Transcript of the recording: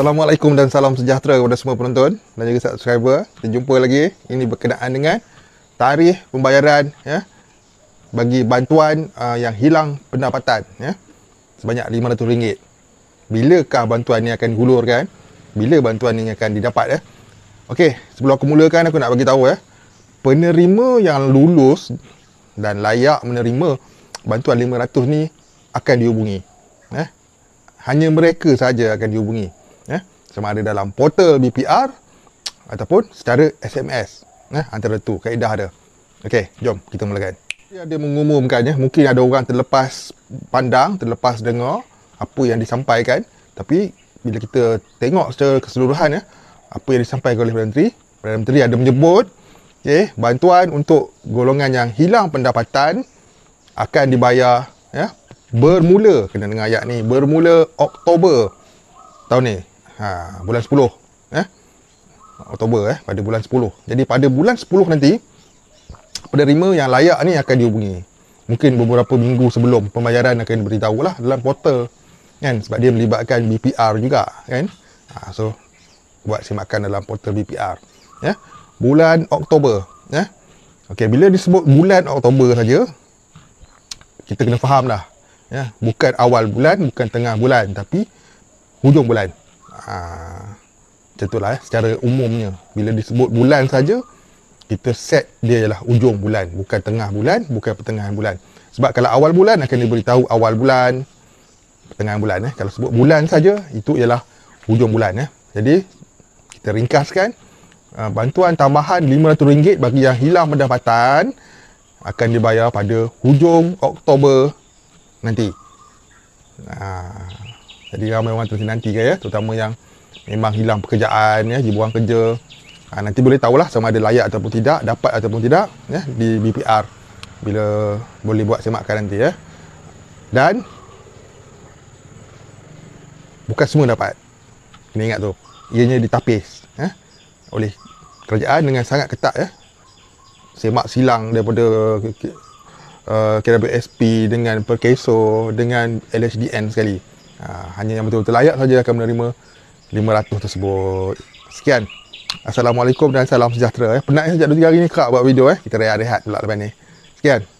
Assalamualaikum dan salam sejahtera kepada semua penonton dan juga subscriber. Kita jumpa lagi. Ini berkenaan dengan tarikh pembayaran ya bagi bantuan uh, yang hilang pendapatan ya sebanyak RM500. Bilakah bantuan ini akan digulurkan? Bila bantuan ini akan didapat ya? Okey, sebelum aku mulakan aku nak bagi tahu ya. Penerima yang lulus dan layak menerima bantuan RM500 ni akan dihubungi. Ya. Hanya mereka saja akan dihubungi eh, sama ada dalam portal BPR ataupun secara SMS eh, ya? antara tu kaedah dia Okey, jom kita mulakan dia ada mengumumkan ya, mungkin ada orang terlepas pandang terlepas dengar apa yang disampaikan tapi bila kita tengok secara keseluruhan ya, apa yang disampaikan oleh Perdana Menteri Perdana Menteri ada menyebut okay, ya, bantuan untuk golongan yang hilang pendapatan akan dibayar ya, bermula kena dengar ayat ni bermula Oktober tahun ni ha, bulan 10 eh? Oktober eh? pada bulan 10 jadi pada bulan 10 nanti penerima yang layak ni akan dihubungi mungkin beberapa minggu sebelum pembayaran akan diberitahu lah dalam portal kan sebab dia melibatkan BPR juga kan ha, so buat simakan dalam portal BPR ya yeah? bulan Oktober ya yeah? okey bila disebut bulan Oktober saja kita kena fahamlah. ya yeah? bukan awal bulan bukan tengah bulan tapi hujung bulan Ah, macam tu lah eh. Secara umumnya. Bila disebut bulan saja, kita set dia ialah ujung bulan. Bukan tengah bulan, bukan pertengahan bulan. Sebab kalau awal bulan, akan diberitahu awal bulan, pertengahan bulan. Eh. Kalau sebut bulan saja, itu ialah ujung bulan. Eh. Jadi, kita ringkaskan. Ah, bantuan tambahan RM500 bagi yang hilang pendapatan akan dibayar pada hujung Oktober nanti. Ah. Jadi ramai orang terus nanti ke ya Terutama yang memang hilang pekerjaan ya Dibuang kerja ha, Nanti boleh tahulah sama ada layak ataupun tidak Dapat ataupun tidak ya Di BPR Bila boleh buat semakan nanti ya Dan Bukan semua dapat Kena ingat tu Ianya ditapis ya, Oleh kerajaan dengan sangat ketat ya Semak silang daripada uh, eh, KWSP dengan Perkeso dengan LHDN sekali ha, hanya yang betul-betul layak saja akan menerima 500 tersebut sekian Assalamualaikum dan salam sejahtera eh. penat ya, sejak 2-3 hari ni kerap buat video eh. kita rehat-rehat pula lepas ni sekian